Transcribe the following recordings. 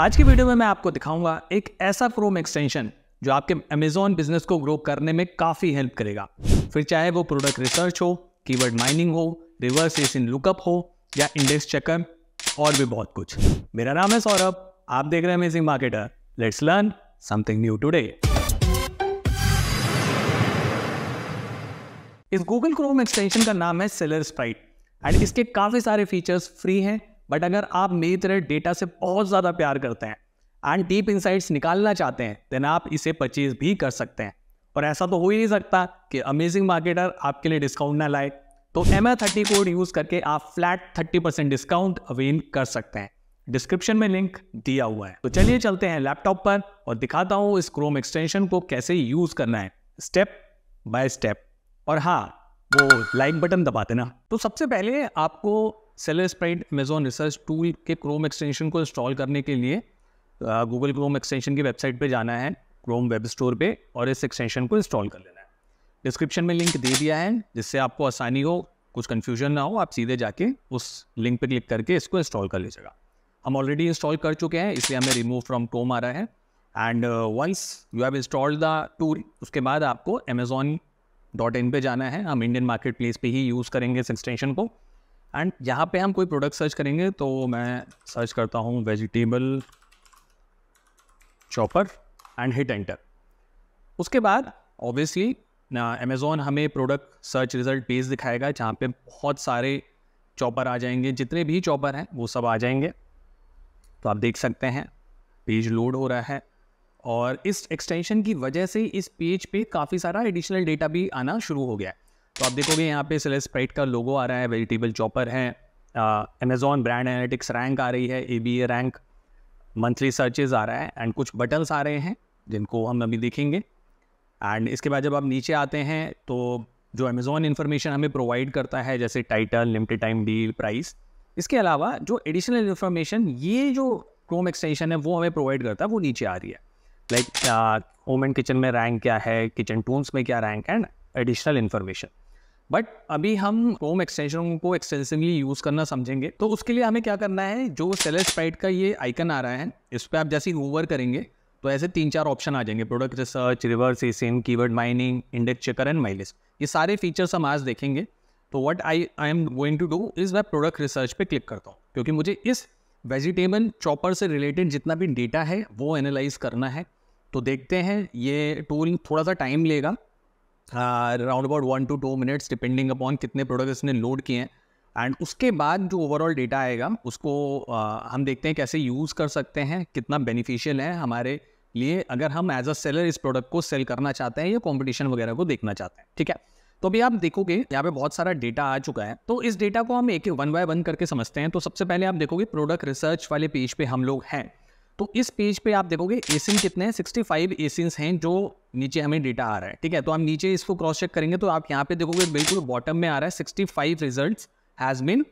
आज की वीडियो में मैं आपको दिखाऊंगा एक ऐसा क्रोम एक्सटेंशन जो आपके अमेजोन बिजनेस को ग्रो करने में काफ़ी हेल्प करेगा फिर चाहे वो प्रोडक्ट रिसर्च हो कीवर्ड माइनिंग हो रिवर्स एस इन लुकअप हो या इंडेक्स चेकअप और भी बहुत कुछ मेरा नाम है सौरभ आप देख रहे हैं amazing marketer let's learn something new today इस गूगल क्रोम एक्सटेंशन का नाम है सेलर स्प्राइट एंड इसके काफ़ी सारे फीचर्स फ्री हैं बट अगर आप मेरी तरह डेटा से बहुत ज़्यादा प्यार करते हैं एंड डीप इंसाइट्स निकालना चाहते हैं देन आप इसे परचेज भी कर सकते हैं और ऐसा तो हो ही नहीं सकता कि अमेजिंग मार्केटर आपके लिए डिस्काउंट ना लाए तो एम थर्टी कोड यूज़ करके आप flat thirty percent discount avail कर सकते हैं डिस्क्रिप्शन में लिंक दिया हुआ है तो चलिए चलते हैं लैपटॉप पर और दिखाता हूँ इस क्रोम एक्सटेंशन को कैसे यूज़ करना है स्टेप बाय स्टेप और हाँ वो लाइक बटन दबा देना तो सबसे पहले आपको seller Sprite Amazon research tool के क्रोम एक्सटेंशन को इंस्टॉल करने के लिए गूगल क्रोम एक्सटेंशन की वेबसाइट पे जाना है क्रोम वेब स्टोर पे और इस एक्सटेंशन को इंस्टॉल कर लेना है डिस्क्रिप्शन में लिंक दे दिया है जिससे आपको आसानी हो कुछ कन्फ्यूजन ना हो आप सीधे जाके उस लिंक पर क्लिक करके इसको इंस्टॉल कर लीजिएगा हम ऑलरेडी इंस्टॉल कर चुके हैं इसलिए हमें रिमूव फ्रॉम क्रोम आ रहा है and once you have installed the tool उसके बाद आपको अमेजोन डॉट इन पर जाना है हम इंडियन मार्केट प्लेस पर ही यूज़ करेंगे इस एक्सटेंशन को एंड यहाँ पे हम कोई प्रोडक्ट सर्च करेंगे तो मैं सर्च करता हूँ vegetable chopper and hit enter उसके बाद ऑब्वियसली अमेज़ोन हमें प्रोडक्ट सर्च रिज़ल्ट पेज दिखाएगा जहाँ पे बहुत सारे चॉपर आ जाएंगे जितने भी चॉपर हैं वो सब आ जाएंगे तो आप देख सकते हैं पेज लोड हो रहा है और इस एक्सटेंशन की वजह से इस पेज पे काफ़ी सारा एडिशनल डेटा भी आना शुरू हो गया है तो आप देखोगे यहाँ पे सेलेस स्प्राइट का लोगो आ रहा है वेजिटेबल चॉपर है अमेजोन ब्रांड एनालिटिक्स रैंक आ रही है A B A rank monthly searches आ रहा है एंड कुछ बटन्स आ रहे हैं जिनको हम अभी देखेंगे एंड इसके बाद जब आप नीचे आते हैं तो जो अमेज़ोन इन्फॉर्मेशन हमें प्रोवाइड करता है जैसे title limited time deal price इसके अलावा जो एडिशनल इन्फॉर्मेशन ये जो क्रोम एक्सटेंशन है वो हमें प्रोवाइड करता है वो नीचे आ रही है लाइक होम एंड किचन में रैंक क्या है किचन टूल्स में क्या rank and additional information but अभी हम क्रोम एक्सटेंशन को एक्सटेंसिवली यूज़ करना समझेंगे तो उसके लिए हमें क्या करना है जो सेलर स्प्राइट का ये आइकन आ रहा है इस पर आप जैसे ओवर करेंगे तो ऐसे तीन चार ऑप्शन आ जाएंगे product research reverse ASIN keyword mining index checker and mileage ये सारे फीचर्स हम आज देखेंगे तो what I I am going to do is मैं प्रोडक्ट रिसर्च पे क्लिक करता हूँ क्योंकि मुझे इस वेजिटेबल चॉपर से रिलेटेड जितना भी डेटा है वो एनालाइज करना है तो देखते हैं ये टूल थोड़ा सा टाइम लेगा round about one two two minutes depending upon कितने प्रोडक्ट इसने लोड किए हैं एंड उसके बाद जो ओवरऑल डेटा आएगा उसको uh, हम देखते हैं कैसे यूज़ कर सकते हैं कितना बेनिफिशियल है हमारे लिए अगर हम एज अ सेलर इस प्रोडक्ट को सेल करना चाहते हैं या कॉम्पिटिशन वगैरह को देखना चाहते हैं ठीक है तो अभी आप देखोगे यहाँ पे बहुत सारा डेटा आ चुका है तो इस डेटा को हम एक वन बाय वन करके समझते हैं तो सबसे पहले आप देखोगे प्रोडक्ट रिसर्च वाले पेज पे हम लोग हैं तो इस पेज पे आप देखोगे एसिन कितने हैं सिक्सटी फाइव एसिन्स हैं जो नीचे हमें डेटा आ रहा है ठीक है तो हम नीचे इसको क्रॉस चेक करेंगे तो आप यहाँ पे देखोगे बिल्कुल बॉटम में आ रहा है sixty five result has been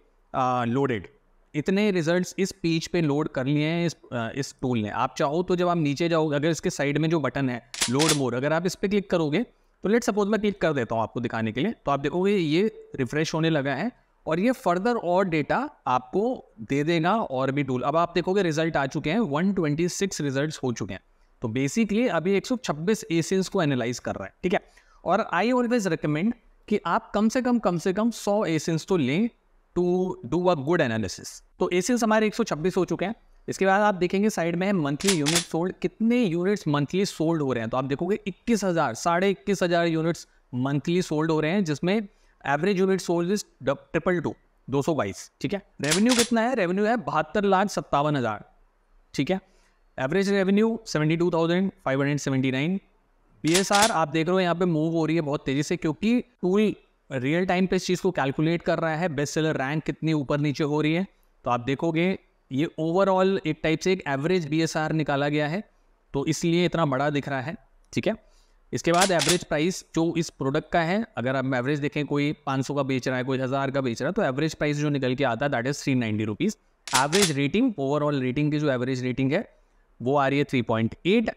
loaded इतने रिजल्ट्स इस पेज पे लोड कर लिए हैं इस uh, इस टूल ने आप चाहो तो जब आप नीचे जाओगे अगर इसके साइड में जो बटन है लोड मोर अगर आप इस पर क्लिक करोगे तो लेट सपोज मैं क्लिक कर देता हूँ आपको दिखाने के लिए तो आप देखोगे ये रिफ्रेश होने लगा है और ये फर्दर और डेटा आपको दे देगा और भी टूल अब आप देखोगे रिजल्ट आ चुके हैं 126 रिजल्ट्स हो चुके हैं तो बेसिकली अभी 126 एशियंस को एनालाइज कर रहा है ठीक है और आई ऑलवेज रिकमेंड कि आप कम से कम कम से कम 100 एशियंस तो लें to do a good analysis तो एशियंस हमारे 126 हो चुके हैं इसके बाद आप देखेंगे साइड में मंथली यूनिट सोल्ड कितने यूनिट्स मंथली सोल्ड हो रहे हैं तो आप देखोगे इक्कीस हज़ार साढ़े इक्कीस हज़ार यूनिट्स मंथली सोल्ड हो रहे हैं जिसमें average unit sold is triple two दो सौ बाईस ठीक है रेवेन्यू कितना है रेवेन्यू है बहत्तर लाख सत्तावन हज़ार ठीक है average revenue seventy two thousand five hundred seventy nine P S R आप देख रहे हो यहाँ पे मूव हो रही है बहुत तेजी से क्योंकि टूल रियल टाइम पे इस चीज़ को कैलकुलेट कर रहा है बेस्ट सेलर रैंक कितनी ऊपर नीचे हो रही है तो आप देखोगे ये ओवरऑल एक टाइप से एक एवरेज बी एस आर निकाला गया है तो इसलिए इतना बड़ा दिख रहा है ठीक है इसके बाद एवरेज प्राइस जो इस प्रोडक्ट का है अगर हम एवरेज देखें कोई 500 का बेच रहा है कोई हज़ार का बेच रहा है तो एवरेज प्राइस जो निकल के आता है that is three ninety rupees average rating overall rating की जो एवरेज रेटिंग है वो आ रही है थ्री पॉइंट एट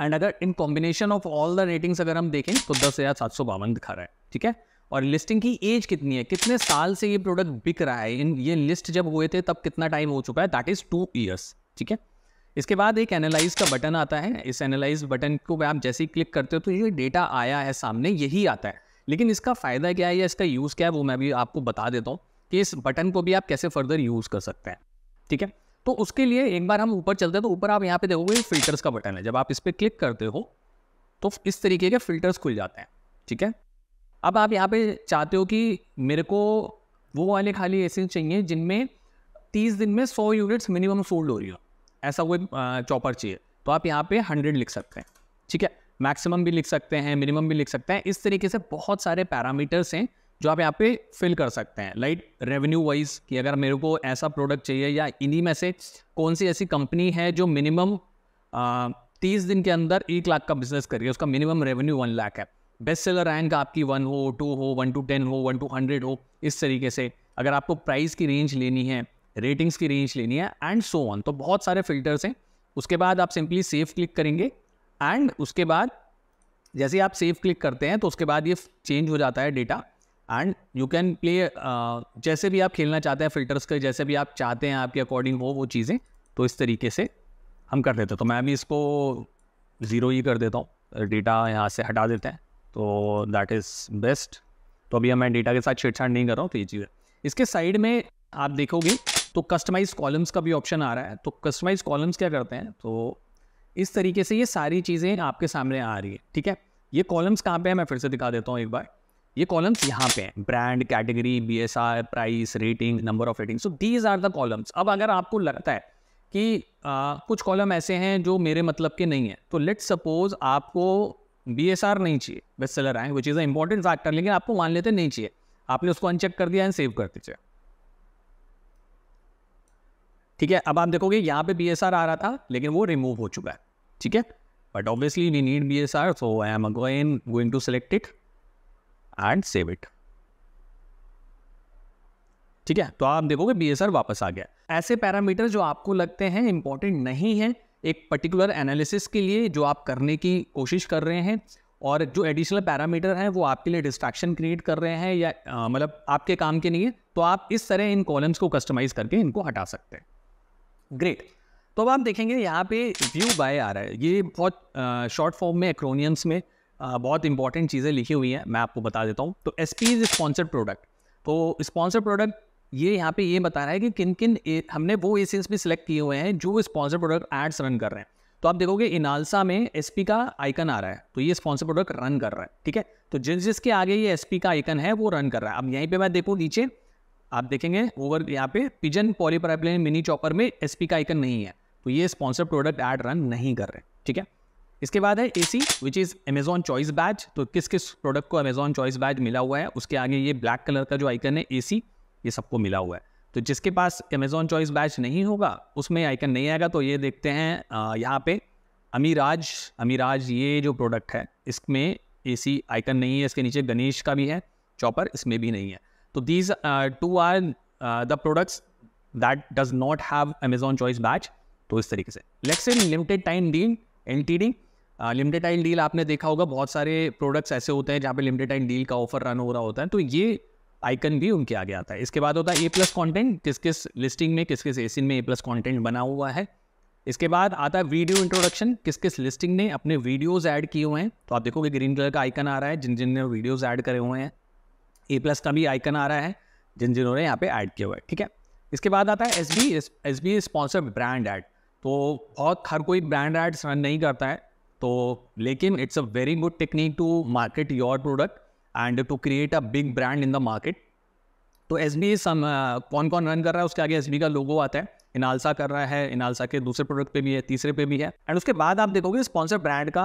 एंड अगर in combination of all the ratings अगर हम देखें तो दस हज़ार सात सौ बावन दिखा रहा है ठीक है और लिस्टिंग की एज कितनी है कितने साल से ये प्रोडक्ट बिक रहा है इन ये लिस्ट जब हुए थे तब कितना टाइम हो चुका है दैट इज़ टू ईयर्स ठीक है इसके बाद एक एनालाइज का बटन आता है इस एनालाइज बटन को आप जैसे ही क्लिक करते हो तो ये डेटा आया है सामने यही आता है लेकिन इसका फ़ायदा क्या है या इसका यूज़ क्या है वो मैं भी आपको बता देता हूँ कि इस बटन को भी आप कैसे फर्दर यूज़ कर सकते हैं ठीक है तो उसके लिए एक बार हम ऊपर चलते हैं तो ऊपर आप यहाँ पे देखोगे फिल्टर्स का बटन है जब आप इस पर क्लिक करते हो तो इस तरीके के फिल्टर्स खुल जाते हैं ठीक है अब आप यहाँ पे चाहते हो कि मेरे को वो वाले खाली ऐसे चाहिए जिनमें तीस दिन में सौ यूनिट्स मिनिमम सोल्ड हो रही हो ऐसा कोई चॉपर चाहिए तो आप यहाँ पे हंड्रेड लिख सकते हैं ठीक है मैक्सिमम भी लिख सकते हैं मिनिमम भी लिख सकते हैं इस तरीके से बहुत सारे पैरामीटर्स हैं जो आप यहाँ पे फिल कर सकते हैं लाइक रेवेन्यू वाइज कि अगर मेरे को ऐसा प्रोडक्ट चाहिए या इन्हीं में से कौन सी ऐसी कंपनी है जो मिनिमम तीस दिन के अंदर एक लाख का बिजनेस करिए उसका मिनिमम रेवेन्यू वन लाख है बेस्ट सेलर रैंक आपकी वन हो टू हो वन टू टेन हो वन टू हंड्रेड हो इस तरीके से अगर आपको प्राइस की रेंज लेनी है रेटिंग्स की रेंज लेनी है एंड सो ऑन तो बहुत सारे फिल्टर्स हैं उसके बाद आप सिंपली सेव क्लिक करेंगे एंड उसके बाद जैसे आप सेव क्लिक करते हैं तो उसके बाद ये चेंज हो जाता है data and you can play जैसे भी आप खेलना चाहते हैं फिल्टर्स के जैसे भी आप चाहते हैं आपके अकॉर्डिंग हो वो चीज़ें तो इस तरीके से हम कर देते हैं तो मैं भी इसको ज़ीरो ही कर देता हूँ डेटा यहाँ से हटा देते हैं तो दैट इज़ बेस्ट तो अभी मैं डेटा के साथ छेड़छाड़ नहीं कर रहा हूँ तो ये चीज़ है इसके साइड में आप देखोगे तो कस्टमाइज कॉलम्स का भी ऑप्शन आ रहा है तो कस्टमाइज कॉलम्स क्या करते हैं तो इस तरीके से ये सारी चीज़ें आपके सामने आ रही है ठीक है ये कॉलम्स कहाँ पे है मैं फिर से दिखा देता हूँ एक बार ये कॉलम्स यहाँ पे हैं brand category B S R price rating number of rating so these are the columns अब अगर आपको लगता है कि आ, कुछ कॉलम ऐसे हैं जो मेरे मतलब के नहीं है तो लेट सपोज आपको बी एस आर नहीं चाहिए बेस्ट सेलर आए which is a important factor लेकिन आपको मान लेते नहीं चाहिए आपने उसको अनचेक कर दिया एंड सेव कर दीजिए ठीक है अब आप देखोगे यहाँ पे बी एस आर आ रहा था लेकिन वो रिमूव हो चुका है ठीक है but obviously we need B S R so I am going going to select it and save it ठीक है तो आप देखोगे बी वापस आ गया ऐसे पैरामीटर जो आपको लगते हैं इंपॉर्टेंट नहीं है एक पर्टिकुलर एनालिसिस के लिए जो आप करने की कोशिश कर रहे हैं और जो एडिशनल पैरामीटर हैं वो आपके लिए डिस्ट्रैक्शन क्रिएट कर रहे हैं या मतलब आपके काम के नहीं है तो आप इस तरह इन कॉलम्स को कस्टमाइज करके इनको हटा सकते हैं ग्रेट तो अब आप देखेंगे यहाँ पे व्यू बाय आ रहा है ये बहुत शॉर्ट फॉर्म में एक्रोनियम्स में बहुत इंपॉर्टेंट चीज़ें लिखी हुई हैं मैं आपको बता देता हूँ तो S P is sponsored product तो स्पॉन्सर्ड प्रोडक्ट ये यहाँ पे ये बता रहा है कि किन किन ए, हमने वो एसेंस भी सिलेक्ट किए हुए हैं जो स्पॉन्सर प्रोडक्ट एड्स रन कर रहे हैं तो आप देखोगे इनालसा में एस का आइकन आ रहा है तो ये स्पॉन्सर प्रोडक्ट रन कर रहा है ठीक है तो जिस जिसके आगे ये एस का आइकन है वो रन कर रहा है अब यहीं पर मैं देखूँ नीचे आप देखेंगे ओवर यहाँ पे पिजन पॉलीपराइपलाइन मिनी चॉपर में एस का आइकन नहीं है तो ये स्पॉन्सर प्रोडक्ट ऐड रन नहीं कर रहे ठीक है इसके बाद है A C which is Amazon choice badge तो किस किस प्रोडक्ट को अमेजॉन चॉइस बैच मिला हुआ है उसके आगे ये ब्लैक कलर का जो आइकन है ए सी ये सबको मिला हुआ है तो जिसके पास अमेजॉन चॉइस बैच नहीं होगा उसमें आइकन नहीं आएगा तो ये देखते हैं यहाँ पे अमीराज अमीराज ये जो प्रोडक्ट है इसमें ए सी आइकन नहीं है इसके नीचे गणेश का भी है चॉपर इसमें भी नहीं है तो these two are the products that does not have Amazon choice badge तो इस तरीके से let's in limited time deal L T D limited time deal आपने देखा होगा बहुत सारे प्रोडक्ट्स ऐसे होते हैं जहाँ पे लिमिटेड टाइम डील का ऑफर रन हो रहा होता है तो ये आइकन भी उनके आगे आता है इसके बाद होता है ए प्लस कॉन्टेंट किस किस लिस्टिंग में किस किस एसिन में ए प्लस कॉन्टेंट बना हुआ है इसके बाद आता है वीडियो इंट्रोडक्शन किस किस लिस्टिंग ने अपने वीडियोज़ ऐड किए हुए हैं तो आप देखोगे ग्रीन कलर का आइकन आ रहा है जिन जिन वीडियोज़ ऐड करे हुए हैं ए प्लस का भी आइकन आ रहा है जिन जिन्होंने यहाँ पे ऐड किया हुआ है ठीक है इसके बाद आता है S B S B sponsor brand ad तो बहुत हर कोई ब्रांड एड्स रन नहीं करता है तो लेकिन इट्स तो a very good technique to market your product and to create a big brand in the market तो एस बी कौन कौन रन कर रहा है उसके आगे एस का लोगो आता है इनालसा कर रहा है इनालसा के दूसरे प्रोडक्ट पे भी है तीसरे पे भी है एंड उसके बाद आप देखोगे स्पॉन्सर ब्रांड का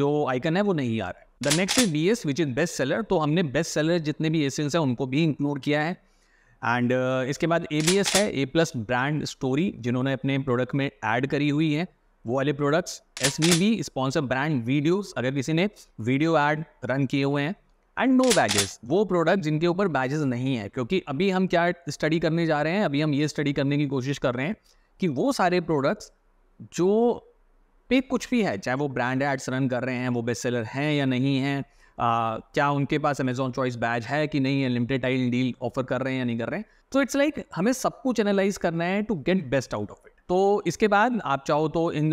जो आइकन है वो नहीं आ रहा है the next is B S which is best seller तो हमने बेस्ट सेलर जितने भी एसेंस हैं उनको भी इंक्लूड किया है एंड uh, इसके बाद ए बी एस है ए प्लस ब्रांड स्टोरी जिन्होंने अपने प्रोडक्ट में ऐड करी हुई है वो वाले products S V B sponsor brand videos अगर किसी ने वीडियो एड रन किए हुए हैं एंड नो बैजेस वो प्रोडक्ट जिनके ऊपर बैजेस नहीं है क्योंकि अभी हम क्या स्टडी करने जा रहे हैं अभी हम ये स्टडी करने की कोशिश कर रहे हैं कि वो सारे प्रोडक्ट्स जो पे कुछ भी है चाहे वो ब्रांड एड्स रन कर रहे हैं वो बेस्ट सेलर हैं या नहीं हैं क्या उनके पास अमेजोन चॉइस बैज है कि नहीं है लिमिटेड टाइल डील ऑफर कर रहे हैं या नहीं कर रहे हैं तो इट्स लाइक हमें सब कुछ एनालाइज करना है to get best out of it तो इसके बाद आप चाहो तो इन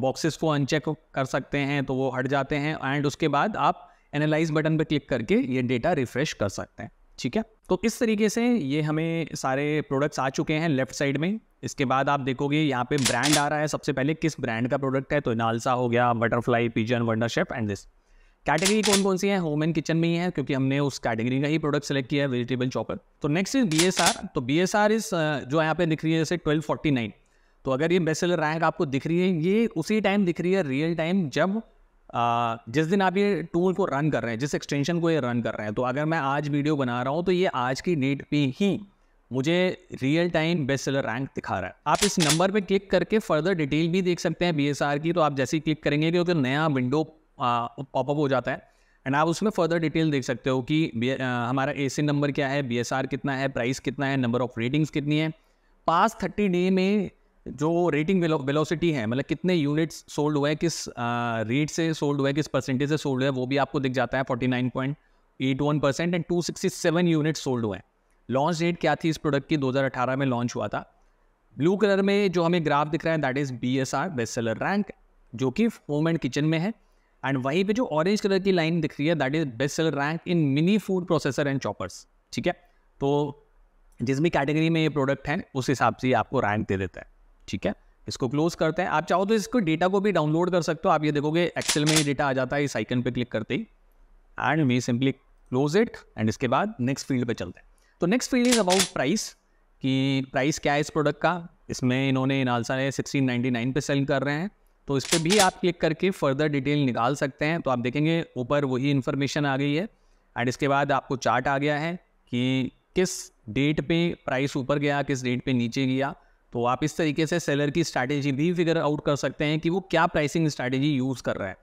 बॉक्सेस को अनचेक कर सकते हैं तो वो हट जाते हैं एंड उसके बाद आप एनालाइज बटन पर क्लिक करके ये डेटा रिफ्रेश कर सकते हैं ठीक है तो इस तरीके से ये हमें सारे प्रोडक्ट्स आ चुके हैं लेफ्ट साइड में इसके बाद आप देखोगे यहाँ पे ब्रांड आ रहा है सबसे पहले किस ब्रांड का प्रोडक्ट है तो नालसा हो गया Butterfly Pigeon chef and this category कौन कौन सी है होम एंड किचन में ही है क्योंकि हमने उस कैटेगरी का ही प्रोडक्ट सेलेक्ट किया है वेजिटेबल चॉपर तो नेक्स्ट इज बी तो बी एस इज जो यहाँ पे दिख रही है जैसे ट्वेल्व फोर्टी नाइन तो अगर ये बेस्ट सेलर रैंक आपको दिख रही है ये उसी टाइम दिख रही है रियल टाइम जब आ, जिस दिन आप ये टूल को रन कर रहे हैं जिस एक्सटेंशन को ये रन कर रहे हैं तो अगर मैं आज वीडियो बना रहा हूँ तो ये आज की डेट पे ही मुझे real time best seller rank दिखा रहा है आप इस नंबर पे क्लिक करके फर्दर डिटेल भी देख सकते हैं बी की तो आप जैसे ही क्लिक करेंगे तो, नया विंडो पॉपअप हो जाता है एंड आप उसमें फर्दर डिटेल देख सकते हो कि हमारा ए नंबर क्या है बी कितना है प्राइस कितना है नंबर ऑफ रेटिंग्स कितनी है पास थर्टी डे में जो रेटिंग वेलोसिटी है मतलब कितने यूनिट्स सोल्ड हुए किस रेट से सोल्ड हुए किस परसेंटेज से सोल्ड हुए वो भी आपको दिख जाता है forty nine point eight one percent and two sixty seven units sold हुए हैं लॉन्च डेट क्या थी इस प्रोडक्ट की दो हज़ार अठारह में लॉन्च हुआ था ब्लू कलर में जो हमें ग्राफ दिख रहा है that is B S R best seller rank जो कि होम एंड किचन में है एंड वहीं पे जो ऑरेंज कलर की लाइन दिख रही है that is best seller rank in mini food processor and choppers ठीक है तो जिस भी कैटेगरी में ये प्रोडक्ट है उस हिसाब से आपको रैंक दे देता है ठीक है इसको क्लोज करते हैं आप चाहो तो इसको डेटा को भी डाउनलोड कर सकते हो आप ये देखोगे एक्सेल में ये डेटा आ जाता है इस आइकन पे क्लिक करते ही and we simply close it and इसके बाद नेक्स्ट फील्ड पे चलते हैं तो next field is about price कि प्राइस क्या है इस प्रोडक्ट का इसमें इन्होंने नालसा ने सिक्सटीन नाइन्टी नाइन पे सेल कर रहे हैं तो इस पर भी आप क्लिक करके फर्दर डिटेल निकाल सकते हैं तो आप देखेंगे ऊपर वही इन्फॉर्मेशन आ गई है एंड इसके बाद आपको चार्ट आ गया है कि किस डेट पे प्राइस ऊपर गया किस डेट पे नीचे गया तो आप इस तरीके से सेलर की स्ट्रैटेजी भी फिगर आउट कर सकते हैं कि वो क्या प्राइसिंग स्ट्रैटेजी यूज़ कर रहा है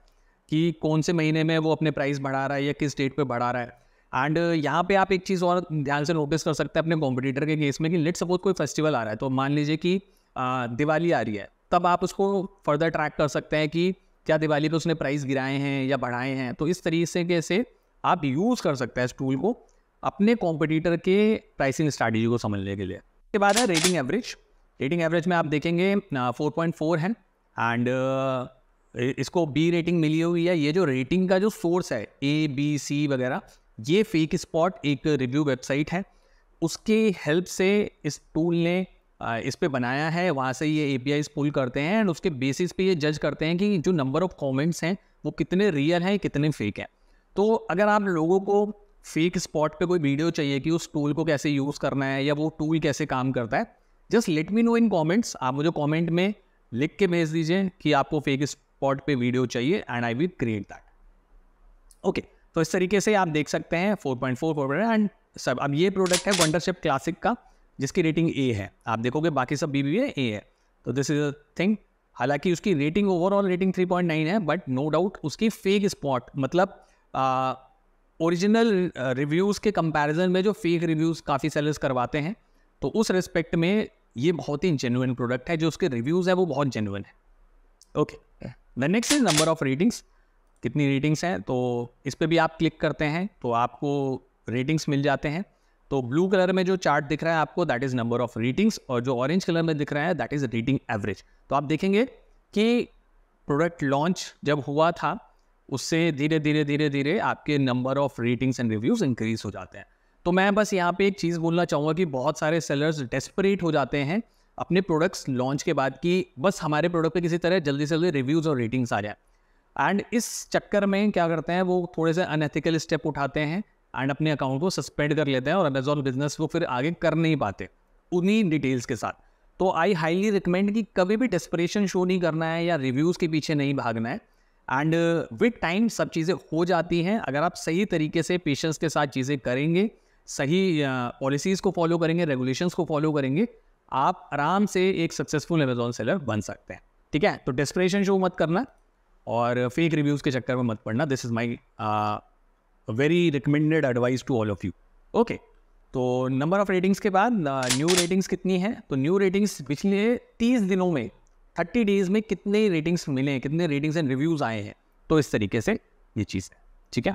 कि कौन से महीने में वो अपने प्राइस बढ़ा रहा है या किस डेट पे बढ़ा रहा है एंड यहाँ पे आप एक चीज़ और ध्यान से नोटिस कर सकते हैं अपने कॉम्पिटिटर के केस में कि लेट सपोज कोई फेस्टिवल आ रहा है तो मान लीजिए कि दिवाली आ रही है तब आप उसको फर्दर ट्रैक कर सकते हैं कि क्या दिवाली पर उसने प्राइस गिराए हैं या बढ़ाए हैं तो इस तरीके से आप यूज़ कर सकते हैं इस टूल को अपने कॉम्पिटिटर के प्राइसिंग स्ट्रैटेजी को समझने के लिए इसके बाद है रेटिंग एवरेज रेटिंग एवरेज में आप देखेंगे फोर पॉइंट फोर है एंड uh, इसको बी रेटिंग मिली हुई है ये जो रेटिंग का जो सोर्स है ए बी सी वगैरह ये फेक स्पॉट एक रिव्यू वेबसाइट है उसके हेल्प से इस टूल ने uh, इस पर बनाया है वहाँ से ये ए पी आई पुल करते हैं एंड उसके बेसिस पे ये जज करते हैं कि जो नंबर ऑफ कमेंट्स हैं वो कितने रियल हैं कितने फेक हैं तो अगर आप लोगों को फेक स्पॉट पे कोई वीडियो चाहिए कि उस टूल को कैसे यूज़ करना है या वो टूल कैसे काम करता है just let me know in comments आप मुझे कॉमेंट में लिख के भेज दीजिए कि आपको फेक स्पॉट पे वीडियो चाहिए and I will create that okay तो इस तरीके से आप देख सकते हैं 4.4 फोर एंड सब अब ये प्रोडक्ट है वंडरशिप क्लासिक का जिसकी रेटिंग ए है आप देखोगे बाकी सब बी बी है ए है तो दिस इज अ थिंग हालांकि उसकी रेटिंग ओवरऑल रेटिंग 3.9 है बट नो डाउट उसकी फेक स्पॉट मतलब ओरिजिनल रिव्यूज़ के कंपैरिजन में जो फेक रिव्यूज़ काफ़ी सेलर्स करवाते हैं तो उस रिस्पेक्ट में ये बहुत ही जेनुअन प्रोडक्ट है जो उसके रिव्यूज़ है वो बहुत जेनुअन है okay the next is number of ratings कितनी रेटिंग्स हैं तो इस पर भी आप क्लिक करते हैं तो आपको रेटिंग्स मिल जाते हैं तो ब्लू कलर में जो चार्ट दिख रहा है आपको that is number of ratings और जो ऑरेंज कलर में दिख रहा है दैट इज़ रेटिंग एवरेज तो आप देखेंगे कि प्रोडक्ट लॉन्च जब हुआ था उससे धीरे धीरे धीरे धीरे आपके number of ratings and reviews increase हो जाते हैं तो मैं बस यहाँ पे एक चीज़ बोलना चाहूँगा कि बहुत सारे सेलर्स डेस्परेट हो जाते हैं अपने प्रोडक्ट्स लॉन्च के बाद कि बस हमारे प्रोडक्ट पे किसी तरह जल्दी से जल्दी रिव्यूज़ और रेटिंग्स आ जाए एंड इस चक्कर में क्या करते हैं वो थोड़े से अनएथिकल स्टेप उठाते हैं एंड अपने अकाउंट को सस्पेंड कर लेते हैं और अमेजोन बिजनेस वो फिर आगे कर नहीं पाते उन्हीं डिटेल्स के साथ तो आई हाईली रिकमेंड कि कभी भी डेस्परेशन शो नहीं करना है या रिव्यूज़ के पीछे नहीं भागना है एंड विद टाइम सब चीज़ें हो जाती हैं अगर आप सही तरीके से पेशेंस के साथ चीज़ें करेंगे सही पॉलिसीज़ को फॉलो करेंगे रेगुलेशंस को फॉलो करेंगे आप आराम से एक सक्सेसफुल अमेजोन सेलर बन सकते हैं ठीक है तो डेस्परेशन शो मत करना और फेक रिव्यूज़ के चक्कर में मत पड़ना this is my very recommended advice to all of you okay तो नंबर ऑफ़ रेटिंग्स के बाद न्यू रेटिंग्स कितनी हैं तो न्यू रेटिंग्स पिछले तीस दिनों में थर्टी डेज़ में कितने रेटिंग्स मिले हैं कितने रेटिंग्स एंड रिव्यूज़ आए हैं तो इस तरीके से ये चीज़ है ठीक है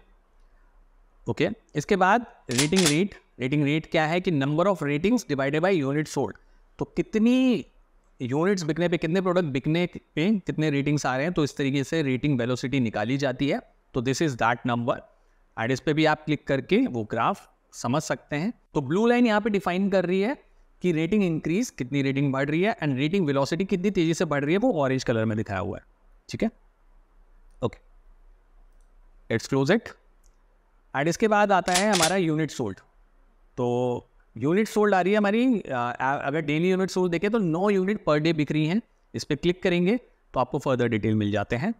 ओके okay? इसके बाद रेटिंग रेट रेटिंग रेट क्या है कि number of ratings divided by unit sold तो कितनी यूनिट्स बिकने पे कितने प्रोडक्ट बिकने पे कितने रेटिंग्स आ रहे हैं तो इस तरीके से रेटिंग वेलोसिटी निकाली जाती है तो this is that number and इस पर भी आप क्लिक करके वो ग्राफ समझ सकते हैं तो ब्लू लाइन यहाँ पे डिफाइन कर रही है कि रेटिंग इंक्रीज कितनी रेटिंग बढ़ रही है एंड रेटिंग वेलोसिटी कितनी तेज़ी से बढ़ रही है वो ऑरेंज कलर में दिखाया हुआ है ठीक है okay it's close it and इसके बाद आता है हमारा यूनिट सोल्ड तो यूनिट सोल्ड आ रही है हमारी अगर डेली यूनिट सोल्ड देखें तो नौ यूनिट पर डे बिक रही हैं इस पर क्लिक करेंगे तो आपको फर्दर डिटेल मिल जाते हैं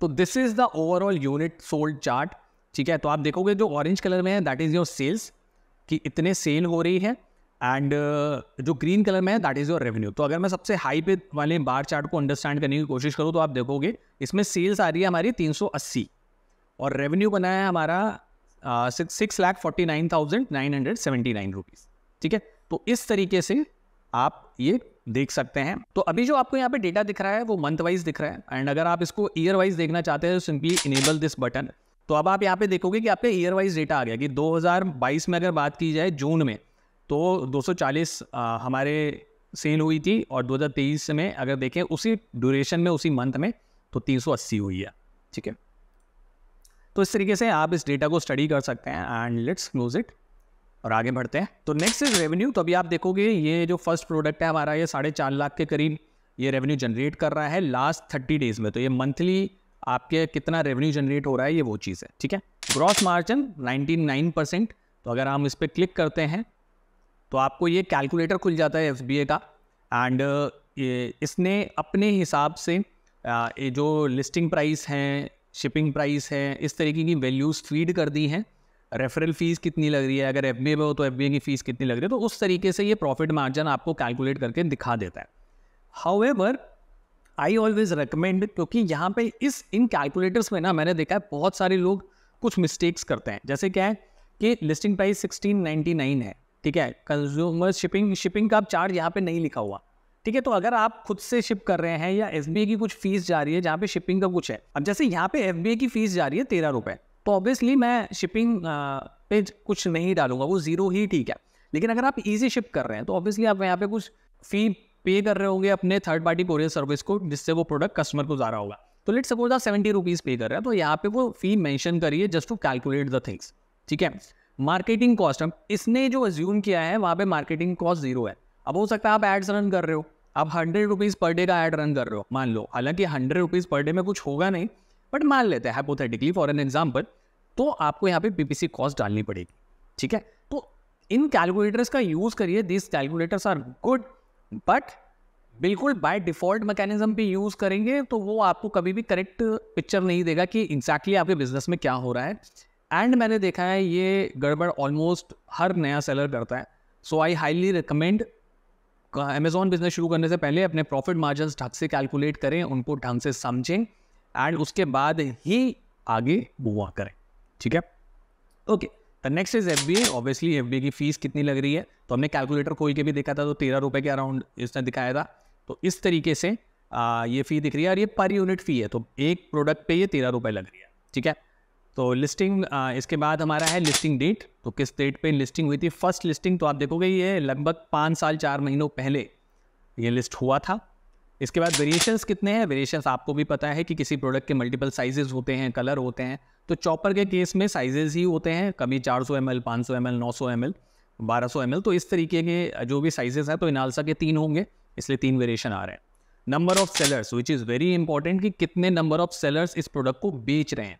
तो this is the overall unit sold chart ठीक है तो आप देखोगे जो ऑरेंज कलर में है दैट इज़ योर सेल्स कि इतने सेल हो रही है एंड uh, जो ग्रीन कलर में है दैट इज़ योर रेवेन्यू तो अगर मैं सबसे हाई पे वाले बार चार्ट को अंडरस्टैंड करने की कोशिश करूँ तो आप देखोगे इसमें सेल्स आ रही है हमारी 380 और रेवेन्यू बना है हमारा six lakh forty nine thousand nine hundred seventy nine rupees ठीक है तो इस तरीके से आप ये देख सकते हैं तो अभी जो आपको यहाँ पे डेटा दिख रहा है वो मंथ वाइज दिख रहा है एंड अगर आप इसको ईयर वाइज देखना चाहते हैं तो सिंपली इनेबल दिस बटन तो अब आप यहाँ पे देखोगे कि आपके ईयर वाइज डेटा आ गया कि 2022 में अगर बात की जाए जून में तो 240 आ, हमारे सेल हुई थी और 2023 में अगर देखें उसी ड्यूरेशन में उसी मंथ में तो 380 हुई है ठीक है तो इस तरीके से आप इस डेटा को स्टडी कर सकते हैं एंड लेट्स क्लोज इट और आगे बढ़ते हैं तो नेक्स्ट इज रेवेन्यू तो अभी आप देखोगे ये जो फर्स्ट प्रोडक्ट है हमारा ये साढ़े चार लाख के करीब ये रेवेन्यू जनरेट कर रहा है लास्ट थर्टी डेज में तो ये मंथली आपके कितना रेवेन्यू जनरेट हो रहा है ये वो चीज़ है ठीक है ग्रॉस मार्जिन नाइन परसेंट तो अगर हम इस पर क्लिक करते हैं तो आपको ये कैलकुलेटर खुल जाता है एफ का एंड इसने अपने हिसाब से ये जो लिस्टिंग प्राइस हैं शिपिंग प्राइस है इस तरीके की वैल्यूज़ फीड कर दी हैं रेफरल फ़ीस कितनी लग रही है अगर एफ में हो तो एफ की फ़ीस कितनी लग रही है तो उस तरीके से ये प्रॉफिट मार्जिन आपको कैलकुलेट करके दिखा देता है हाउ आई ऑलवेज रिकमेंड क्योंकि यहाँ पे इस इन कैलकुलेटर्स में ना मैंने देखा है बहुत सारे लोग कुछ मिस्टेक्स करते हैं जैसे क्या है कि listing price sixteen ninety nine है ठीक है कंज्यूमर शिपिंग शिपिंग का चार्ज यहाँ पे नहीं लिखा हुआ ठीक है तो अगर आप खुद से शिप कर रहे हैं या एस की कुछ फीस जा रही है जहाँ पे शिपिंग का कुछ है अब जैसे यहाँ पे एफ की फीस जा रही है तेरह रुपये तो ऑब्वियसली मैं शिपिंग पे कुछ नहीं डालूंगा वो जीरो ही ठीक है लेकिन अगर आप इजी शिप कर रहे हैं तो ऑब्वियसली आप यहाँ पे कुछ फी पे कर रहे होंगे अपने थर्ड पार्टी कोरियर सर्विस को जिससे वो प्रोडक्ट कस्टमर को जा रहा होगा तो लेट सपोज आप सेवेंटी रुपीज़ पे कर रहे हैं तो यहाँ पे वो फी मैंशन करिए just to calculate the things ठीक है मार्केटिंग कॉस्ट अब इसने जो एज्यूम किया है वहाँ पे मार्केटिंग कॉस्ट जीरो है अब हो सकता है आप एड्स रन कर रहे हो आप हंड्रेड रुपीज़ पर डे का एड रन कर रहे हो मान लो हालांकि हंड्रेड रुपीज़ पर डे में कुछ होगा नहीं बट मान लेते हैं हाइपोथेटिकली फॉर एन एग्जाम्पल तो आपको यहाँ पे पीपीसी कॉस्ट डालनी पड़ेगी ठीक है तो इन कैलकुलेटर्स का यूज़ करिए this calculators are good but बिल्कुल बाय डिफॉल्ट मैकेनिज्म पे यूज़ करेंगे तो वो आपको कभी भी करेक्ट पिक्चर नहीं देगा कि एग्जैक्टली exactly आपके बिजनेस में क्या हो रहा है एंड मैंने देखा है ये गड़बड़ ऑलमोस्ट हर नया सेलर करता है so I highly recommend Amazon business शुरू करने से पहले अपने प्रॉफिट मार्जिन ढंग से कैलकुलेट करें उनको ढंग से समझें एंड उसके बाद ही आगे बुआ करें ठीक है okay the next is F B obviously F B की फीस कितनी लग रही है तो हमने कैलकुलेटर खोल के भी देखा था तो तेरह रुपये के अराउंड इसने दिखाया था तो इस तरीके से आ, ये फ़ी दिख रही है और ये पर यूनिट फ़ी है तो एक प्रोडक्ट पे ये तेरह रुपये लग रही है ठीक है तो लिस्टिंग इसके बाद हमारा है लिस्टिंग डेट तो किस डेट पे लिस्टिंग हुई थी फर्स्ट लिस्टिंग तो आप देखोगे ये लगभग पाँच साल चार महीनों पहले ये लिस्ट हुआ था इसके बाद वेरिएशंस कितने हैं वेरिएशंस आपको भी पता है कि किसी प्रोडक्ट के मल्टीपल साइजेज़ होते हैं कलर होते हैं तो चॉपर के केस में साइजेज़ ही होते हैं कभी 400 सौ एम एल पाँच सौ एम एल नौ सौ एम एल बारह सौ एम एल तो इस तरीके के जो भी साइजेज़ हैं तो इनालसा के तीन होंगे इसलिए तीन वेरिएशन आ रहे हैं number of sellers which is very important कि कितने नंबर ऑफ सेलर्स इस प्रोडक्ट को बेच रहे हैं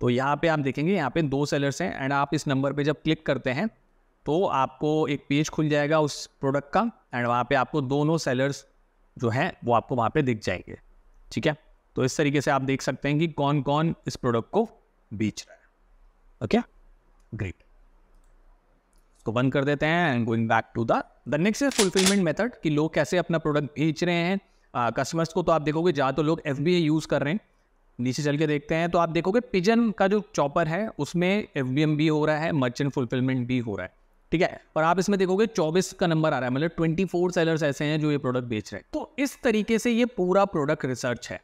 तो यहाँ पे आप देखेंगे यहाँ पे दो सेलर्स हैं एंड आप इस नंबर पे जब क्लिक करते हैं तो आपको एक पेज खुल जाएगा उस प्रोडक्ट का एंड वहाँ पे आपको दोनों सेलर्स जो हैं वो आपको वहाँ पे दिख जाएंगे ठीक है तो इस तरीके से आप देख सकते हैं कि कौन कौन इस प्रोडक्ट को बेच रहा है ओके ग्रेट इसको बंद कर देते हैं and going back to the next is fulfilment method कि लोग कैसे अपना प्रोडक्ट बेच रहे हैं कस्टमर्स को तो आप देखोगे ज़्यादा तो लोग एफ यूज़ कर रहे हैं नीचे चल के देखते हैं तो आप देखोगे पिजन का जो चॉपर है उसमें एफ भी हो रहा है मर्चेंट फुलफिलमेंट भी हो रहा है ठीक है और आप इसमें देखोगे 24 का नंबर आ रहा है मतलब 24 सेलर्स ऐसे हैं जो ये प्रोडक्ट बेच रहे हैं तो इस तरीके से ये पूरा प्रोडक्ट रिसर्च है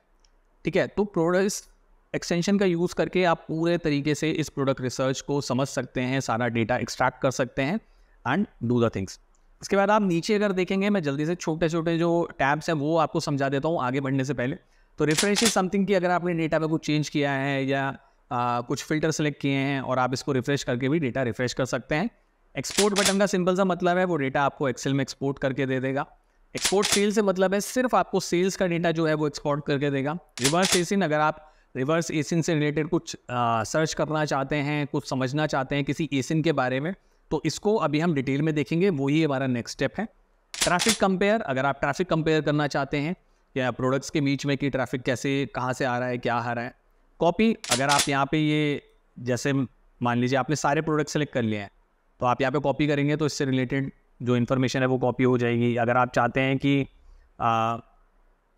ठीक है तो प्रोडक्ट एक्सटेंशन का यूज़ करके आप पूरे तरीके से इस प्रोडक्ट रिसर्च को समझ सकते हैं सारा डेटा एक्सट्रैक्ट कर सकते हैं एंड डू द थिंग्स इसके बाद आप नीचे अगर देखेंगे मैं जल्दी से छोटे छोटे जो टैब्स हैं वो आपको समझा देता हूँ आगे बढ़ने से पहले तो रिफ्रेश इज समथिंग कि अगर आपने डेटा में कुछ चेंज किया है या आ, कुछ फिल्टर सेलेक्ट किए हैं और आप इसको रिफ्रेश करके भी डेटा रिफ्रेश कर सकते हैं एक्सपोर्ट बटन का सिंपल सा मतलब है वो डेटा आपको एक्सेल में एक्सपोर्ट करके दे देगा एक्सपोर्ट सेल से मतलब है सिर्फ आपको सेल्स का डेटा जो है वो एक्सपोर्ट करके देगा रिवर्स एसिन अगर आप रिवर्स एसिन से रिलेटेड कुछ सर्च करना चाहते हैं कुछ समझना चाहते हैं किसी एसिन के बारे में तो इसको अभी हम डिटेल में देखेंगे वही हमारा नेक्स्ट स्टेप है ट्रैफिक कंपेयर अगर आप ट्रैफिक कंपेयर करना चाहते हैं या प्रोडक्ट्स के बीच में कि ट्रैफिक कैसे कहाँ से आ रहा है क्या आ रहा है कॉपी अगर आप यहाँ पे ये जैसे मान लीजिए आपने सारे प्रोडक्ट सेलेक्ट कर लिए हैं तो आप यहाँ पे कॉपी करेंगे तो इससे रिलेटेड जो इन्फॉर्मेशन है वो कॉपी हो जाएगी अगर आप चाहते हैं कि आ,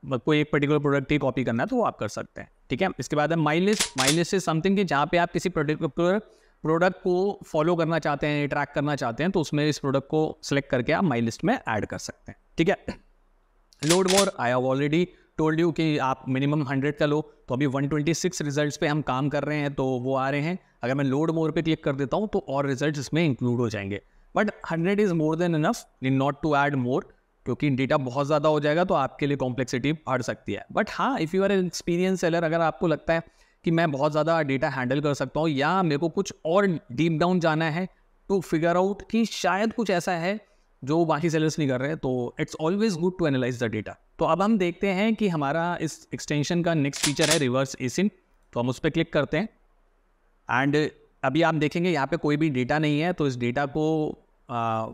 मतलब कोई एक पर्टिकुलर प्रोडक्ट ही कॉपी करना है तो वो आप कर सकते हैं ठीक है इसके बाद है my list list is something कि जहाँ पे आप किसी पर्टिकुलर प्रोडक्ट को फॉलो करना चाहते हैं ट्रैक करना चाहते हैं तो उसमें इस प्रोडक्ट को सिलेक्ट करके आप माई लिस्ट में ऐड कर सकते हैं ठीक है load more I have already told you कि आप मिनिमम हंड्रेड का लो तो अभी वन ट्वेंटी सिक्स रिजल्ट पे हम काम कर रहे हैं तो वो आ रहे हैं अगर मैं लोड मोर पे क्लिक कर देता हूँ तो और रिजल्ट इसमें इंक्लूड हो जाएंगे but hundred is more than enough not to add more क्योंकि डेटा बहुत ज़्यादा हो जाएगा तो आपके लिए कॉम्प्लेक्सिटी बढ़ सकती है बट हाँ if you are an experience seller अगर आपको लगता है कि मैं बहुत ज़्यादा डेटा हैंडल कर सकता हूँ या मेरे को कुछ और डीप डाउन जाना है टू फिगर आउट कि शायद कुछ ऐसा है जो बाकी सेलर्स नहीं कर रहे तो it's always good to analyse the data तो अब हम देखते हैं कि हमारा इस एक्सटेंशन का नेक्स्ट फीचर है रिवर्स एसिन तो हम उस पर क्लिक करते हैं एंड अभी आप देखेंगे यहाँ पे कोई भी डेटा नहीं है तो इस डेटा को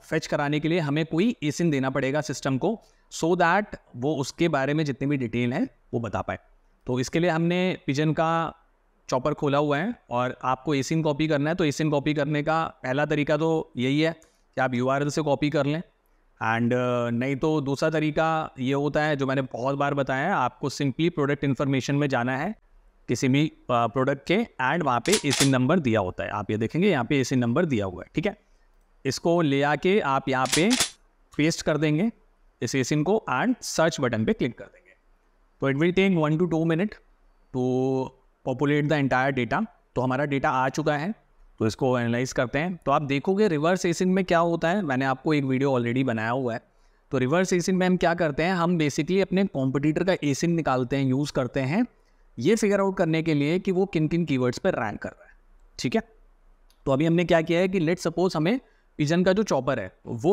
फेच कराने के लिए हमें कोई एसिन देना पड़ेगा सिस्टम को सो so दैट वो उसके बारे में जितने भी डिटेल हैं वो बता पाए तो इसके लिए हमने पिजन का चॉपर खोला हुआ है और आपको एसिन कॉपी करना है तो एसिन कॉपी करने का पहला तरीका तो यही है कि आप यू से कॉपी कर लें एंड uh, नहीं तो दूसरा तरीका ये होता है जो मैंने बहुत बार बताया है आपको सिंपली प्रोडक्ट इन्फॉर्मेशन में जाना है किसी भी प्रोडक्ट uh, के एंड वहाँ पे ए नंबर दिया होता है आप ये देखेंगे यहाँ पे ए नंबर दिया हुआ है ठीक है इसको ले आके आप यहाँ पे पेस्ट कर देंगे इस ए को एंड सर्च बटन पे क्लिक कर देंगे तो it will take one two two minute to populate the entire data तो हमारा डेटा आ चुका है तो इसको एनालाइज करते हैं तो आप देखोगे रिवर्स एसिन में क्या होता है मैंने आपको एक वीडियो ऑलरेडी बनाया हुआ है तो रिवर्स एसिन में हम क्या करते हैं हम बेसिकली अपने कॉम्पिटिटर का एसिन निकालते हैं यूज़ करते हैं ये फिगर आउट करने के लिए कि वो किन किन कीवर्ड्स पर रैंक कर रहा है ठीक है तो अभी हमने क्या किया है कि लेट सपोज हमें पिजन का जो चॉपर है वो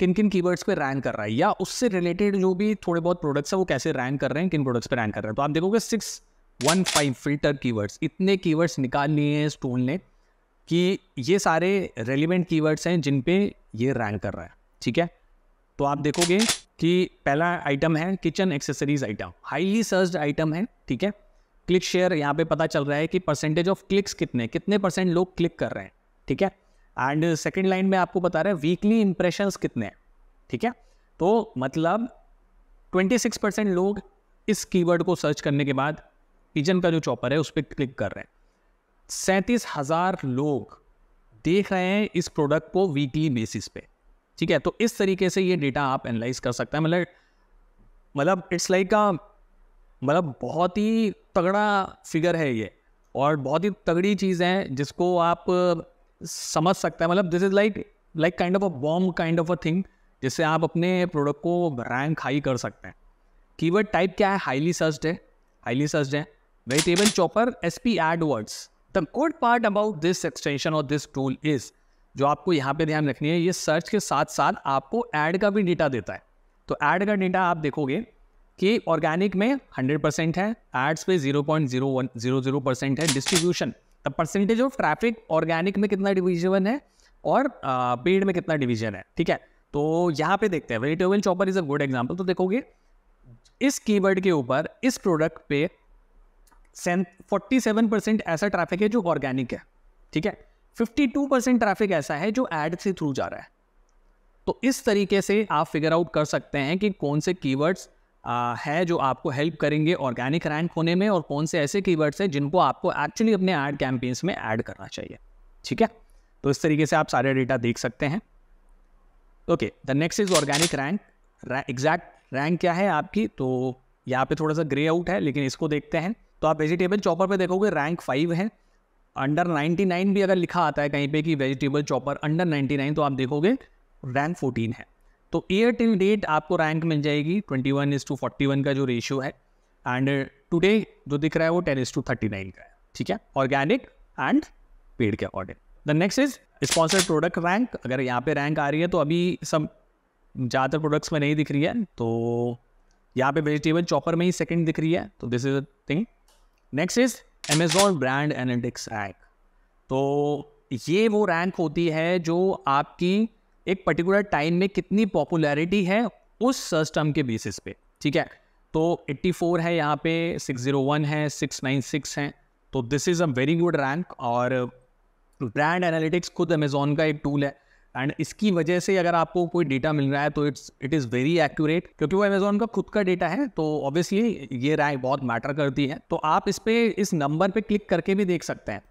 किन किन कीवर्ड्स पे रैंक कर रहा है या उससे रिलेटेड जो भी थोड़े बहुत प्रोडक्ट्स है वो कैसे रैंक कर रहे हैं किन प्रोडक्ट्स पे रैंक कर रहे हैं तो आप देखोगे six one five filter keywords इतने कीवर्ड्स निकाल लिए हैं स्टोन ने कि ये सारे रेलिवेंट कीवर्ड्स हैं जिन पे ये रैंक कर रहा है ठीक है तो आप देखोगे कि पहला आइटम है kitchen accessories item highly search item है ठीक है क्लिक शेयर यहाँ पे पता चल रहा है कि परसेंटेज ऑफ क्लिक्स कितने कितने परसेंट लोग क्लिक कर रहे हैं ठीक है एंड सेकेंड लाइन में आपको बता रहा है वीकली इंप्रेशन कितने हैं ठीक है तो मतलब 26 परसेंट लोग इस कीवर्ड को सर्च करने के बाद किचन का जो चॉपर है उस पर क्लिक कर रहे हैं सैंतीस हज़ार लोग देख रहे हैं इस प्रोडक्ट को वीकली बेसिस पे ठीक है तो इस तरीके से ये डेटा आप एनालाइज कर सकते हैं मतलब मतलब इट्स लाइक का मतलब बहुत ही तगड़ा फिगर है ये और बहुत ही तगड़ी चीज़ है जिसको आप समझ सकते हैं मतलब this is like like kind of a bomb kind of a thing जिससे आप अपने प्रोडक्ट को रैंक हाई कर सकते हैं कीवर्ड टाइप क्या है हाईली सर्च्ड है हाईली सर्च्ड है vegetable chopper S P ad words the good part about this extension और दिस टूल इज जो आपको यहाँ पे ध्यान रखनी है ये सर्च के साथ साथ आपको एड का भी डेटा देता है तो एड का डेटा आप देखोगे कि ऑर्गेनिक में 100 परसेंट है एड्स पे 0.0100 परसेंट है distribution the percentage of traffic organic में कितना डिविजन है और पेड में कितना डिविजन है ठीक है तो यहाँ पे देखते हैं vegetable chopper is a good example तो देखोगे इस कीवर्ड के ऊपर इस प्रोडक्ट पे फोर्टी सेवन परसेंट ऐसा ट्रैफिक है जो ऑर्गेनिक है ठीक है फिफ्टी टू परसेंट ट्रैफिक ऐसा है जो एड से थ्रू जा रहा है तो इस तरीके से आप फिगर आउट कर सकते हैं कि कौन से कीवर्ड्स है जो आपको हेल्प करेंगे ऑर्गेनिक रैंक होने में और कौन से ऐसे कीवर्ड्स हैं जिनको आपको एक्चुअली अपने ऐड कैंपेन्स में ऐड करना चाहिए ठीक है तो इस तरीके से आप सारे डेटा देख सकते हैं okay the next is organic rank exact rank क्या है आपकी तो यहाँ पे थोड़ा सा ग्रे आउट है लेकिन इसको देखते हैं तो आप वेजिटेबल चॉपर पे देखोगे रैंक फाइव है अंडर नाइन भी अगर लिखा आता है कहीं पे कि वेजिटेबल चॉपर अंडर नाइन तो आप देखोगे रैंक फोर्टीन है तो ईयर टिल डेट आपको रैंक मिल जाएगी twenty one is to forty one का जो रेशियो है एंड टुडे जो दिख रहा है वो ten is to thirty nine का है ठीक है ऑर्गेनिक एंड पेड़ के according the next is sponsored product rank अगर यहाँ पे रैंक आ रही है तो अभी सब ज़्यादातर प्रोडक्ट्स में नहीं दिख रही है तो यहाँ पे वेजिटेबल चॉपर में ही सेकंड दिख रही है तो this is a thing next is Amazon brand analytics rank तो ये वो रैंक होती है जो आपकी एक पर्टिकुलर टाइम में कितनी पॉपुलैरिटी है उस सर्च टर्म के बेसिस पे ठीक है तो 84 है यहाँ पे 601 है 696 है तो this is a very good rank और ब्रांड एनालिटिक्स खुद अमेजोन का एक टूल है एंड इसकी वजह से अगर आपको कोई डेटा मिल रहा है तो it's it is very accurate क्योंकि वो अमेजोन का खुद का डेटा है तो ऑब्वियसली ये रैंक बहुत मैटर करती है तो आप इस पर इस नंबर पर क्लिक करके भी देख सकते हैं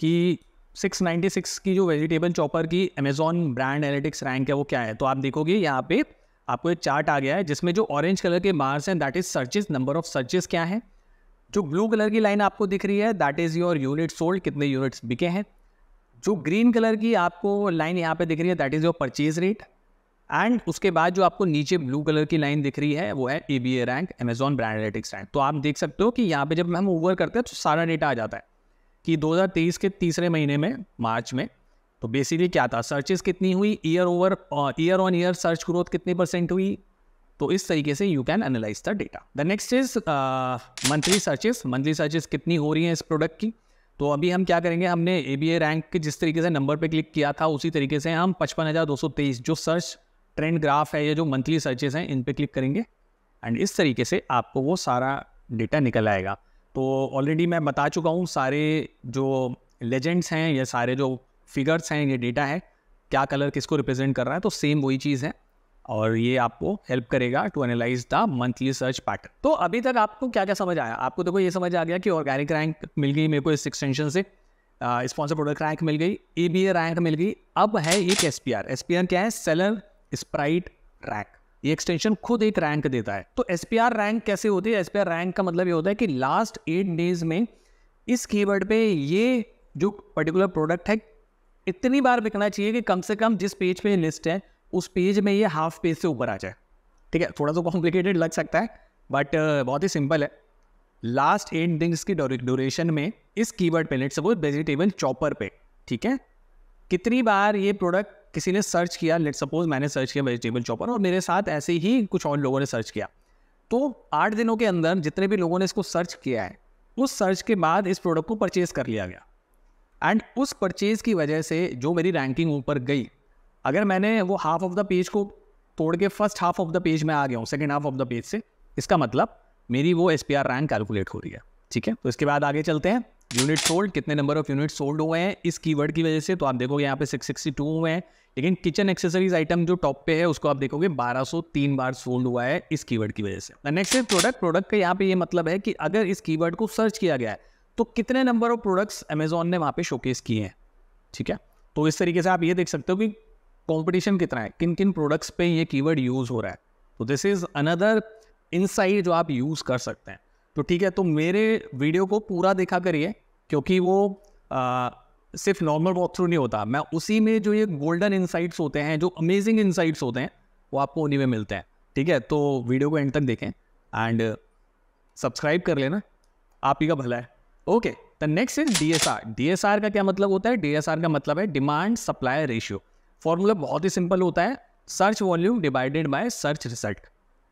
कि 696 की जो वेजिटेबल चॉपर की अमेजोन ब्रांड एनालिटिक्स रैंक है वो क्या है तो आप देखोगे यहाँ पे आपको एक चार्ट आ गया है जिसमें जो ऑरेंज कलर के मार्स हैं that is searches number of searches क्या है जो ब्लू कलर की लाइन आपको दिख रही है that is your unit sold कितने यूनिट्स बिके हैं जो ग्रीन कलर की आपको लाइन यहाँ पे दिख रही है that is your purchase rate and उसके बाद जो आपको नीचे ब्लू कलर की लाइन दिख रही है वो है A B A rank Amazon brand analytics rank तो आप देख सकते हो कि यहाँ पे जब हम ओवर करते हैं तो सारा डेटा आ जाता है कि 2023 के तीसरे महीने में मार्च में तो बेसिकली क्या था सर्चेस कितनी हुई year over year on year search growth कितनी परसेंट हुई तो इस तरीके से you can analyse the data the next is monthly searches monthly searches कितनी हो रही हैं इस प्रोडक्ट की तो अभी हम क्या करेंगे हमने ए बी ए रैंक के जिस तरीके से नंबर पे क्लिक किया था उसी तरीके से हम पचपन हज़ार दो सौ तेईस जो सर्च ट्रेंड ग्राफ है या जो मंथली सर्चेस हैं इन पे क्लिक करेंगे एंड इस तरीके से आपको वो सारा डेटा निकल आएगा तो ऑलरेडी मैं बता चुका हूँ सारे जो लेजेंड्स हैं या सारे जो फिगर्स हैं ये डेटा है क्या कलर किसको रिप्रेजेंट कर रहा है तो सेम वही चीज़ है और ये आपको हेल्प करेगा to analyse the monthly search pattern तो अभी तक आपको क्या क्या समझ आया आपको देखो तो ये समझ आ गया कि ऑर्गेनिक रैंक मिल गई मेरे को इस एक्सटेंशन से स्पॉन्सर प्रोडक्ट रैंक मिल गई ए बी ए रैंक मिल गई अब है एक S P R S P R क्या है सेलर स्प्राइट रैंक ये एक्सटेंशन खुद एक रैंक देता है तो एस पी आर रैंक कैसे होती है एस पी आर रैंक का मतलब ये होता है कि लास्ट एट डेज में इस कीवर्ड पे ये जो पर्टिकुलर प्रोडक्ट है इतनी बार बिकना चाहिए कि कम से कम जिस पेज पे लिस्ट है उस पेज में ये हाफ पेज से ऊपर आ जाए ठीक है थोड़ा सा तो कॉम्प्लिकेटेड लग सकता है बट uh, बहुत ही सिंपल है लास्ट एट थिंग्स की ड्यूरेशन में इस कीवर्ड पे लेट सपोज वेजिटेबल चॉपर पे ठीक है कितनी बार ये प्रोडक्ट किसी ने सर्च किया लेट सपोज मैंने सर्च किया वेजिटेबल चॉपर और मेरे साथ ऐसे ही कुछ और लोगों ने सर्च किया तो आठ दिनों के अंदर जितने भी लोगों ने इसको सर्च किया है उस सर्च के बाद इस प्रोडक्ट को परचेज़ कर लिया गया एंड उस परचेज़ की वजह से जो मेरी रैंकिंग ऊपर गई अगर मैंने वो हाफ ऑफ द पेज को तोड़ के first half of the page में आ गया हूँ second half of the page से इसका मतलब मेरी वो एस रैंक कैलकुलेट हो रही है ठीक है तो इसके बाद आगे चलते हैं यूनिट सोल्ड कितने नंबर ऑफ यूनिट सोल्ड हुए हैं इस कीवर्ड की वजह से तो आप देखोगे यहाँ पे सिक्स सिक्सटी टू हुए हैं लेकिन किचन एक्सेसरीज आइटम जो टॉप पे है उसको आप देखोगे तीन बार सोल्ड हुआ है इस कीवर्ड की वजह से नेक्स्ट प्रोडक्ट प्रोडक्ट का यहाँ पे ये मतलब है कि अगर इस कीवर्ड को सर्च किया गया है तो कितने नंबर ऑफ प्रोडक्ट्स अमेजोन ने वहाँ पे शोकेस किए हैं ठीक है तो इस तरीके से आप ये देख सकते हो कि कंपटीशन कितना है किन किन प्रोडक्ट्स पे ये कीवर्ड यूज़ हो रहा है तो दिस इज़ अनदर इनसाइड जो आप यूज़ कर सकते हैं तो ठीक है तो मेरे वीडियो को पूरा देखा करिए क्योंकि वो आ, सिर्फ नॉर्मल वॉक थ्रू नहीं होता मैं उसी में जो ये गोल्डन इनसाइट्स होते हैं जो अमेजिंग इनसाइट्स होते हैं वो आपको उन्हीं में मिलते हैं ठीक है तो वीडियो को एंड तक देखें एंड सब्सक्राइब कर लेना आप ही का भला है okay the next is D S R D S R का क्या मतलब होता है डी एस आर का मतलब है डिमांड सप्लाई रेशियो फॉर्मूला बहुत ही सिंपल होता है search volume divided by search result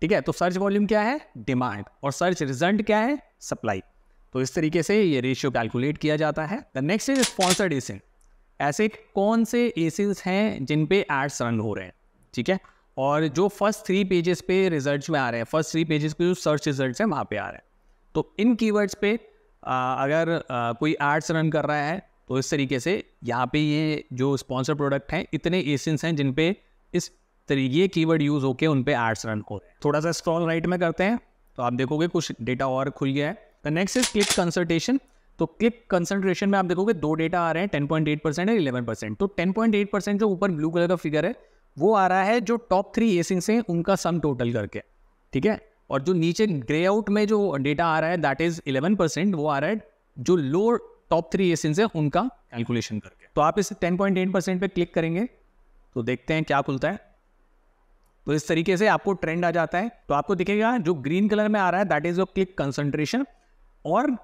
ठीक है तो सर्च वॉल्यूम क्या है डिमांड और सर्च रिजल्ट क्या है सप्लाई तो इस तरीके से ये रेशियो कैलकुलेट किया जाता है the next is sponsored ASIN ऐसे कौन से एसिल्स हैं जिन पे एड्स रन हो रहे हैं ठीक है और जो फर्स्ट थ्री पेजेस पे रिजल्ट्स में आ रहे हैं फर्स्ट थ्री पेजेस पे जो सर्च रिजल्ट्स हैं वहाँ पे आ रहे हैं तो इन कीवर्ड्स पे आ, अगर आ, कोई एड्स रन कर रहा है तो इस तरीके से यहाँ पे ये जो स्पॉन्सर प्रोडक्ट हैं इतने एसेंस हैं जिन पे इस तरीके ये कीवर्ड यूज़ होके उन पे एड्स रन हो रहे हैं थोड़ा सा स्क्रॉल राइट में करते हैं तो आप देखोगे कुछ डेटा और खुल गया है the next is click consultation तो क्लिक कंसल्ट्रेशन में आप देखोगे दो डेटा आ रहे हैं टेन पॉइंट एट परसेंट और इलेवन परसेंट तो टेन पॉइंट एट परसेंट जो ऊपर ब्लू कलर का फिगर है वो आ रहा है जो टॉप थ्री एसिंग्स हैं उनका सम टोटल करके ठीक है और जो नीचे ग्रे आउट में जो डेटा आ रहा है दैट इज इलेवन परसेंट वो आ रहा है जो लो टॉप थ्री एसेंस है उनका कैलकुलेशन करके तो आप इसे एट परसेंट पर क्लिक करेंगे तो देखते हैं क्या खुलता है तो इस तरीके से आपको ट्रेंड आ जाता है तो आपको दिखेगा जो ग्रीन कलर में आ रहा है that is your click concentration और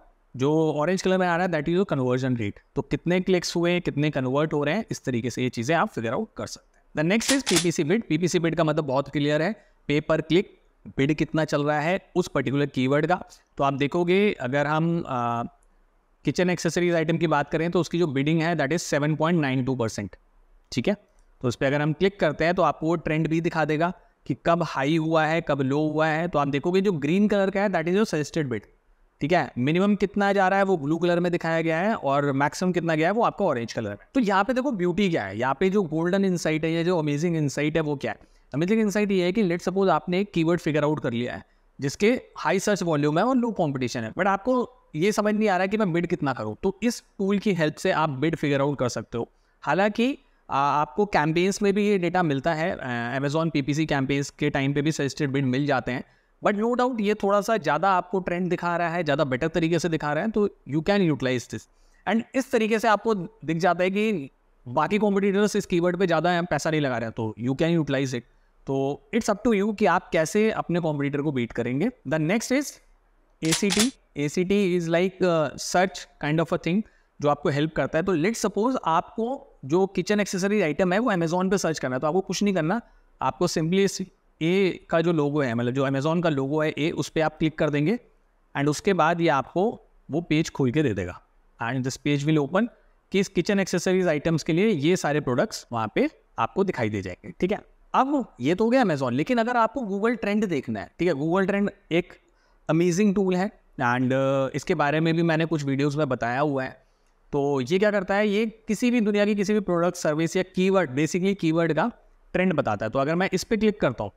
जो ऑरेंज कलर में आ रहा है that is your conversion rate तो कितने क्लिक्स हुए कितने कन्वर्ट हो रहे हैं इस तरीके से ये चीज़ें आप फिगर आउट कर सकते हैं the next is PPC bid PPC bid का मतलब बहुत क्लियर है पे पर क्लिक बिड कितना चल रहा है उस पर्टिकुलर कीवर्ड का तो आप देखोगे अगर हम आ, किचन एक्सेसरीज आइटम की बात करें तो उसकी जो बिडिंग है that is seven point nine two percent ठीक है तो उस पर अगर हम क्लिक करते हैं तो आपको वो ट्रेंड भी दिखा देगा कि कब हाई हुआ है कब लो हुआ है तो आप देखोगे जो ग्रीन कलर का है that is your suggested bid ठीक है मिनिमम कितना जा रहा है वो ब्लू कलर में दिखाया गया है और मैक्सिमम कितना गया है वो आपका ऑरेंज कलर है तो यहाँ पे देखो ब्यूटी क्या है यहाँ पे जो गोल्डन इनसाइट है या जो अमेजिंग इनसाइट है वो क्या है अमेजिंग इनसाइट ये है कि लेट सपोज आपने एक कीवर्ड फिगर आउट कर लिया है जिसके हाई सर्च वॉल्यूम है और लो कॉम्पिटिशन है बट आपको ये समझ नहीं आ रहा कि मैं बिड कितना करूँ तो इस टूल की हेल्प से आप बिड फिगर आउट कर सकते हो हालांकि आपको कैंपेन्स में भी ये डेटा मिलता है अमेजोन पी पी कैंपेन्स के टाइम पे भी सजेस्टेड बिड मिल जाते हैं बट नो डाउट ये थोड़ा सा ज़्यादा आपको ट्रेंड दिखा रहा है ज़्यादा बेटर तरीके से दिखा रहा है तो you can utilise this and इस तरीके से आपको दिख जाता है कि बाकी कॉम्पिटिटर्स इस कीवर्ड पे ज़्यादा पैसा नहीं लगा रहे हैं तो यू कैन यूटिलाइज इट तो इट्स अप टू यू कि आप कैसे अपने कॉम्पिटिटर को बीट करेंगे the next is A C T A C T is like search kind of a thing जो आपको हेल्प करता है तो लेट सपोज आपको जो किचन एक्सेसरीज आइटम है वो अमेजोन पे सर्च करना है तो आपको कुछ नहीं करना आपको सिंपली इस ए का जो लोगो है मतलब जो अमेजोन का लोगो है ए उस पर आप क्लिक कर देंगे एंड उसके बाद ये आपको वो पेज खोल के दे देगा and this page will open कि इस किचन एक्सेसरीज आइटम्स के लिए ये सारे प्रोडक्ट्स वहाँ पे आपको दिखाई दे जाएंगे ठीक है अब ये तो हो गया अमेजोन लेकिन अगर आपको गूगल ट्रेंड देखना है ठीक है गूगल ट्रेंड एक अमेजिंग टूल है एंड uh, इसके बारे में भी मैंने कुछ वीडियोस में बताया हुआ है तो ये क्या करता है ये किसी भी दुनिया की किसी भी प्रोडक्ट सर्विस या कीवर्ड बेसिकली कीवर्ड का ट्रेंड बताता है तो अगर मैं इस पर क्लिक करता हूँ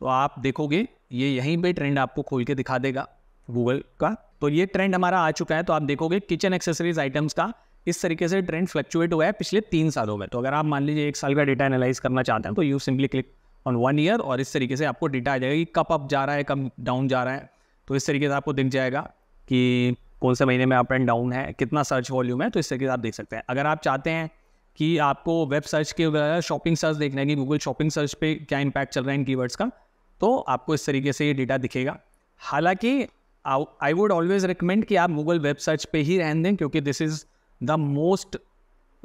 तो आप देखोगे ये यहीं पर ट्रेंड आपको खोल के दिखा देगा गूगल का तो ये ट्रेंड हमारा आ चुका है तो आप देखोगे किचन एक्सेसरीज आइटम्स का इस तरीके से ट्रेंड फ्लक्चुएट हुआ है पिछले तीन सालों में तो अगर आप मान लीजिए एक साल का डेटा एनालाइज करना चाहते हैं तो you simply click on one year और इस तरीके से आपको डेटा आ जाएगा कि कब अप जा रहा है कब डाउन जा रहा है तो इस तरीके से आपको दिख जाएगा कि कौन से महीने में अप एंड डाउन है कितना सर्च वॉल्यूम है तो इस तरीके से आप देख सकते हैं अगर आप चाहते हैं कि आपको वेब सर्च के बजाय शॉपिंग सर्च देखना है कि गूगल शॉपिंग सर्च पे क्या इम्पैक्ट चल रहा है इन कीवर्ड्स का तो आपको इस तरीके से ये डेटा दिखेगा हालांकि आई वुड ऑलवेज रिकमेंड कि आप गूगल वेब सर्च पे ही रहने दें क्योंकि this is the most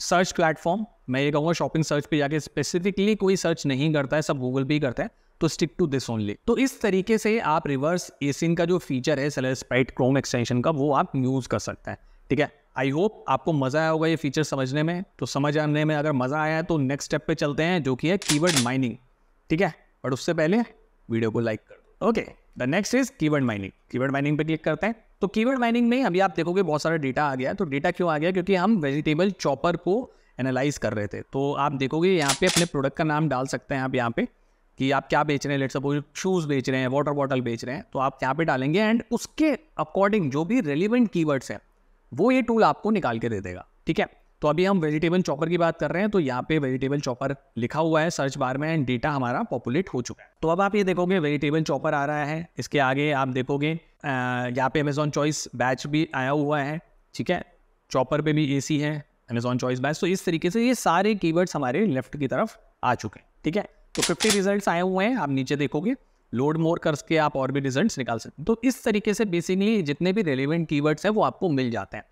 search platform मैं ये कहूँगा शॉपिंग सर्च पे जाके स्पेसिफिकली कोई सर्च नहीं करता है सब गूगल पे ही करता है तो स्टिक टू दिस ओनली तो इस तरीके से आप रिवर्स एसिन का जो फीचर है सेलर स्पाइट क्रोम एक्सटेंशन का वो आप यूज़ कर सकते हैं ठीक है आई होप आपको मज़ा आया होगा ये फीचर समझने में तो समझ आने में अगर मज़ा आया तो नेक्स्ट स्टेप पे चलते हैं जो कि है कीवर्ड माइनिंग ठीक है बट उससे पहले वीडियो को लाइक कर दो okay the next is keyword mining keyword mining पे क्लिक करते हैं तो कीवर्ड माइनिंग में अभी आप देखोगे बहुत सारा डेटा आ गया तो डेटा क्यों आ गया क्योंकि हम वेजिटेबल चॉपर को एनालाइज कर रहे थे तो आप देखोगे यहाँ पे अपने प्रोडक्ट का नाम डाल सकते हैं आप यहाँ पे कि आप क्या बेच रहे हैं लेट सपोज शूज़ बेच रहे हैं वाटर बॉटल बेच रहे हैं तो आप यहाँ पे डालेंगे एंड उसके अकॉर्डिंग जो भी रेलिवेंट कीवर्ड्स हैं वो ये टूल आपको निकाल के दे देगा ठीक है तो अभी हम वेजिटेबल चॉपर की बात कर रहे हैं तो यहाँ पे वेजिटेबल चॉपर लिखा हुआ है सर्च बार में एंड डेटा हमारा पॉपुलेट हो चुका है तो अब आप ये देखोगे वेजिटेबल चॉपर आ रहा है इसके आगे आप देखोगे यहाँ पे अमेजोन चॉइस बैच भी आया हुआ है ठीक है चॉपर पे भी ए है अमेजोन चॉइस बैच तो इस तरीके से ये सारे कीवर्ड्स हमारे लेफ्ट की तरफ आ चुके हैं ठीक है तो 50 रिजल्ट्स आए हुए हैं आप नीचे देखोगे लोड मोर करके आप और भी रिजल्ट्स निकाल सकते हैं तो इस तरीके से बेसिकली जितने भी रेलिवेंट कीवर्ड्स हैं वो आपको मिल जाते हैं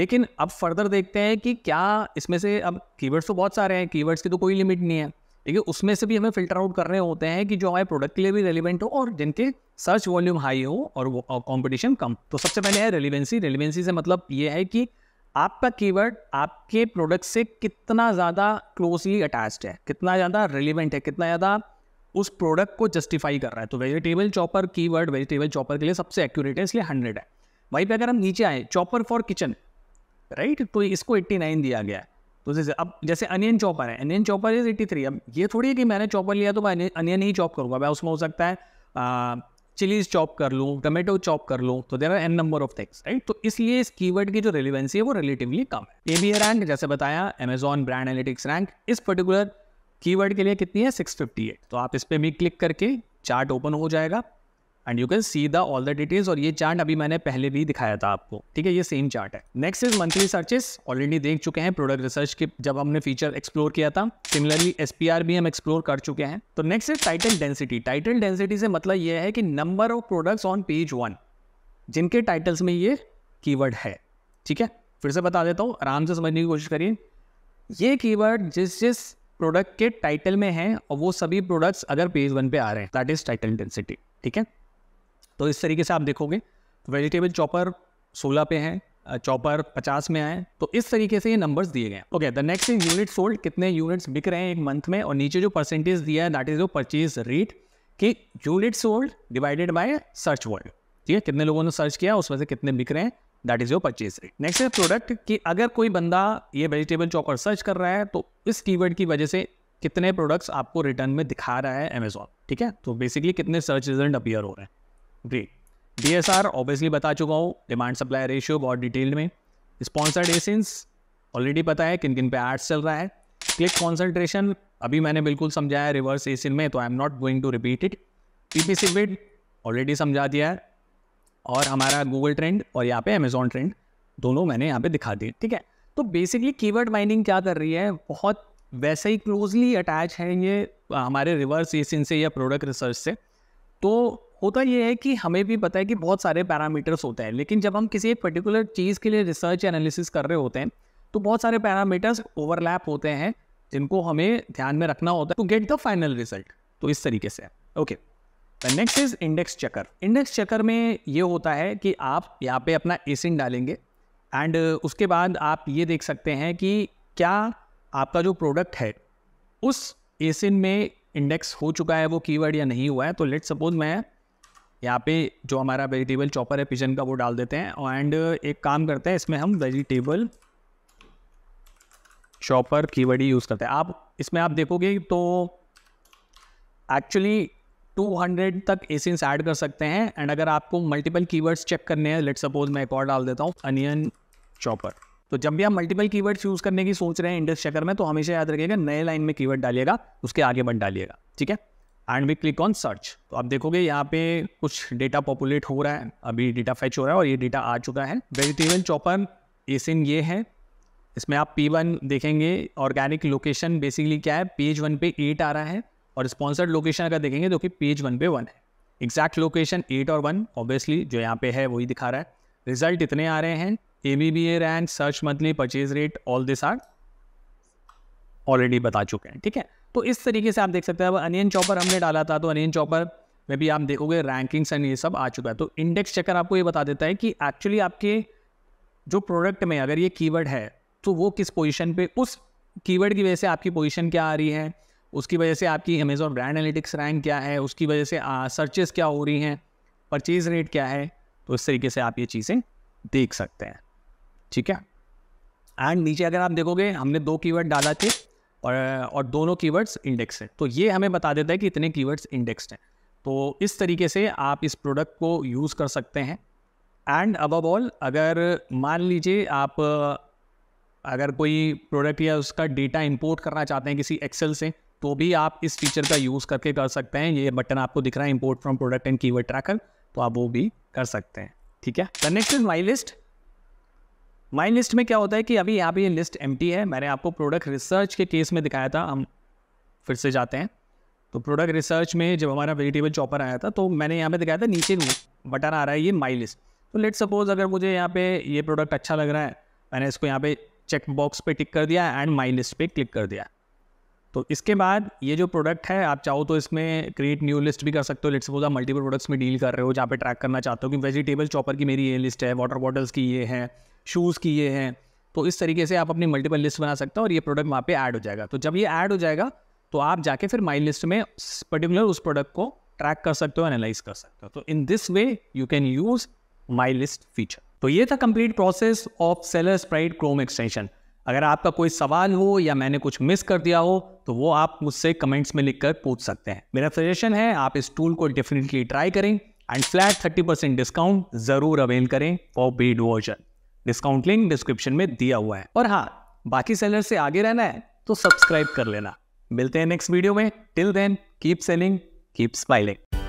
लेकिन अब फर्दर देखते हैं कि क्या इसमें से अब कीवर्ड्स तो बहुत सारे हैं कीवर्ड्स की तो कोई लिमिट नहीं है ठीक है उसमें से भी हमें फिल्टर आउट करने होते हैं कि जो हमारे प्रोडक्ट के लिए भी रेलिवेंट हो और जिनके सर्च वॉल्यूम हाई हो और कॉम्पिटिशन कम तो सबसे पहले है रेलिवेंसी रेलिवेंसी से मतलब ये है कि आपका कीवर्ड आपके प्रोडक्ट से कितना ज़्यादा क्लोजली अटैच्ड है कितना ज़्यादा रिलेवेंट है कितना ज़्यादा उस प्रोडक्ट को जस्टिफाई कर रहा है तो vegetable chopper keyword vegetable chopper के लिए सबसे एक्यूरेट है इसलिए हंड्रेड है वहीं पे अगर हम नीचे आए चॉपर फॉर किचन राइट तो इसको एट्टी नाइन दिया गया है तो जैसे अब जैसे अनियन चॉपर है onion chopper is eighty three अब ये थोड़ी है कि मैंने चॉपर लिया तो मैं अनियन ही चॉप करूँगा मैं उसमें हो सकता है चिलीज चॉप कर लूँ टोमेटो चॉप कर लूँ तो there are N number of things right तो इसलिए इस कीवर्ड की जो रेलिवेंसी है वो रिलेटिवली कम है ए बी रैंक जैसे बताया अमेजॉन ब्रांड एनालिटिक्स रैंक इस पर्टिकुलर कीवर्ड के लिए कितनी है एट तो आप इस पर भी क्लिक करके चार्ट ओपन हो जाएगा and you can see the all the details और ये चार्ट अभी मैंने पहले भी दिखाया था आपको ठीक है ये सेम चार्ट है next is monthly searches already देख चुके हैं प्रोडक्ट रिसर्च के जब हमने फीचर एक्सप्लोर किया था सिमिलरली एस भी हम एक्सप्लोर कर चुके हैं तो next is title density title density से मतलब यह है कि number of products on page one जिनके टाइटल्स में ये कीवर्ड है ठीक है फिर से बता देता हूँ आराम से समझने की कोशिश करिए ये कीवर्ड जिस जिस प्रोडक्ट के टाइटल में है और वो सभी प्रोडक्ट्स अगर पेज वन पे आ रहे हैं दैट इज टाइटल डेंसिटी ठीक है तो इस तरीके से आप देखोगे वेजिटेबल चॉपर सोलह पे है चॉपर पचास में आए तो इस तरीके से ये नंबर्स दिए गए okay the next is unit sold कितने यूनिट्स बिक रहे हैं एक मंथ में और नीचे जो परसेंटेज दिया है दैट इज परचेज रेट कि unit sold divided by search word ठीक है कितने लोगों ने सर्च किया उसमें से कितने बिक रहे हैं that is your purchase rate next है प्रोडक्ट कि अगर कोई बंदा ये वेजिटेबल चॉपर सर्च कर रहा है तो इस कीवर्ड की वजह से कितने प्रोडक्ट्स आपको रिटर्न में दिखा रहा है अमेजॉन ठीक है तो बेसिकली कितने सर्च रिजल्ट अपियर हो रहे हैं great D S R obviously बता चुका हूँ डिमांड सप्लाई रेशियो बहुत डिटेल्ड में स्पॉन्सर्ड एसेंस ऑलरेडी पता है किन किन पे एड्स चल रहा है क्लिक कॉन्सेंट्रेशन अभी मैंने बिल्कुल समझाया रिवर्स एसिन में तो I am not going to repeat it P P C bid already समझा दिया है और हमारा गूगल ट्रेंड और यहाँ पे अमेजोन ट्रेंड दोनों मैंने यहाँ पे दिखा दिए ठीक है तो बेसिकली कीवर्ड माइनिंग क्या कर रही है बहुत वैसे ही क्लोजली अटैच है ये हमारे रिवर्स एसिन से या प्रोडक्ट रिसर्च से तो होता यह है कि हमें भी पता है कि बहुत सारे पैरामीटर्स होते हैं लेकिन जब हम किसी एक पर्टिकुलर चीज़ के लिए रिसर्च एनालिसिस कर रहे होते हैं तो बहुत सारे पैरामीटर्स ओवरलैप होते हैं जिनको हमें ध्यान में रखना होता है to get the final result तो इस तरीके से okay next is index checker index checker में ये होता है कि आप यहाँ पे अपना एसिन डालेंगे एंड उसके बाद आप ये देख सकते हैं कि क्या आपका जो प्रोडक्ट है उस एसिन में इंडेक्स हो चुका है वो कीवर्ड या नहीं हुआ है तो लेट सपोज मैं यहाँ पे जो हमारा वेजिटेबल चॉपर है पिजन का वो डाल देते हैं एंड एक काम करते हैं इसमें हम वेजिटेबल चॉपर कीवर्ड ही यूज़ करते हैं आप इसमें आप देखोगे तो एक्चुअली 200 तक एसेंस ऐड कर सकते हैं एंड अगर आपको मल्टीपल कीवर्ड्स चेक करने हैं लेट सपोज मैं एक और डाल देता हूँ अनियन चॉपर तो जब भी आप मल्टीपल कीवर्ड्स यूज़ करने की सोच रहे हैं इंडस्ट्रेकर में तो हमेशा याद रखिएगा नए लाइन में कीवर्ड डालिएगा उसके आगे बन डालिएगा ठीक है and we click on search तो आप देखोगे यहाँ पे कुछ डेटा पॉपुलेट हो रहा है अभी डेटा फैच हो रहा है और ये डेटा आ चुका है वेजिटेबल चॉपर एसिन ये है इसमें आप पी वन देखेंगे ऑर्गेनिक लोकेशन बेसिकली क्या है पेज वन पे एट आ रहा है और स्पॉन्सर्ड लोकेशन अगर देखेंगे तो कि पेज वन पे वन है एग्जैक्ट लोकेशन एट और वन ऑब्वियसली जो यहाँ पे है वही दिखा रहा है रिजल्ट इतने आ रहे हैं A B B A rank search monthly purchase rate all this are already बता चुके हैं ठीक है तो इस तरीके से आप देख सकते हैं अब अनियन चॉपर हमने डाला था तो अनियन चॉपर में भी आप देखोगे रैंकिंग्स एंड ये सब आ चुका है तो इंडेक्स चेकर आपको ये बता देता है कि एक्चुअली आपके जो प्रोडक्ट में अगर ये कीवर्ड है तो वो किस पोजीशन पे उस कीवर्ड की वजह से आपकी पोजीशन क्या आ रही है उसकी वजह से आपकी अमेजोन ब्रांड एनालिटिक्स रैंक क्या है उसकी वजह से सर्चेस क्या हो रही हैं परचेज रेट क्या है तो इस तरीके से आप ये चीज़ें देख सकते हैं ठीक है एंड नीचे अगर आप देखोगे हमने दो कीवर्ड डाला थे और और दोनों कीवर्ड्स इंडेक्स हैं तो ये हमें बता देता है कि इतने कीवर्ड्स इंडेक्स्ड हैं तो इस तरीके से आप इस प्रोडक्ट को यूज़ कर सकते हैं एंड अबव ऑल अगर मान लीजिए आप अगर कोई प्रोडक्ट या उसका डेटा इंपोर्ट करना चाहते हैं किसी एक्सेल से तो भी आप इस फीचर का यूज़ करके कर सकते हैं ये बटन आपको दिख रहा है import from product and keyword tracker तो आप वो भी कर सकते हैं ठीक है the next is my list my list में क्या होता है कि अभी यहाँ पे ये लिस्ट एम है मैंने आपको प्रोडक्ट रिसर्च के केस में दिखाया था हम फिर से जाते हैं तो प्रोडक्ट रिसर्च में जब हमारा वेजिटेबल चॉपर आया था तो मैंने यहाँ पे दिखाया था नीचे बटन आ रहा है ये माई लिस्ट तो लेट सपोज अगर मुझे यहाँ पे ये प्रोडक्ट अच्छा लग रहा है मैंने इसको यहाँ पे चेक बॉक्स पे टिक कर दिया एंड माई लिस्ट पे क्लिक कर दिया तो इसके बाद ये जो प्रोडक्ट है आप चाहो तो इसमें क्रिएट न्यू लिस्ट भी कर सकते हो लेट सपोज आप मल्टीपल प्रोडक्ट्स में डील कर रहे हो जहाँ पे ट्रैक करना चाहते हो कि वेजिटेबल चॉपर की मेरी ये लिस्ट है वाटर बॉटल्स की ये है शूज़ किए हैं तो इस तरीके से आप अपनी मल्टीपल लिस्ट बना सकते हो और ये प्रोडक्ट वहाँ पे ऐड हो जाएगा तो जब ये ऐड हो जाएगा तो आप जाके फिर माई लिस्ट में पर्टिकुलर उस प्रोडक्ट को ट्रैक कर सकते हो एनालाइज कर सकते हो तो in this way you can use my list feature तो ये था complete process of seller sprite Chrome extension अगर आपका कोई सवाल हो या मैंने कुछ मिस कर दिया हो तो वो आप मुझसे कमेंट्स में लिखकर पूछ सकते हैं मेरा सजेशन है आप इस टूल को डेफिनेटली ट्राई करें and flat thirty percent discount ज़रूर अवेल करें for paid version discount link description में दिया हुआ है और हाँ बाकी सेलर से आगे रहना है तो सब्सक्राइब कर लेना मिलते हैं नेक्स्ट वीडियो में till then keep selling keep smiling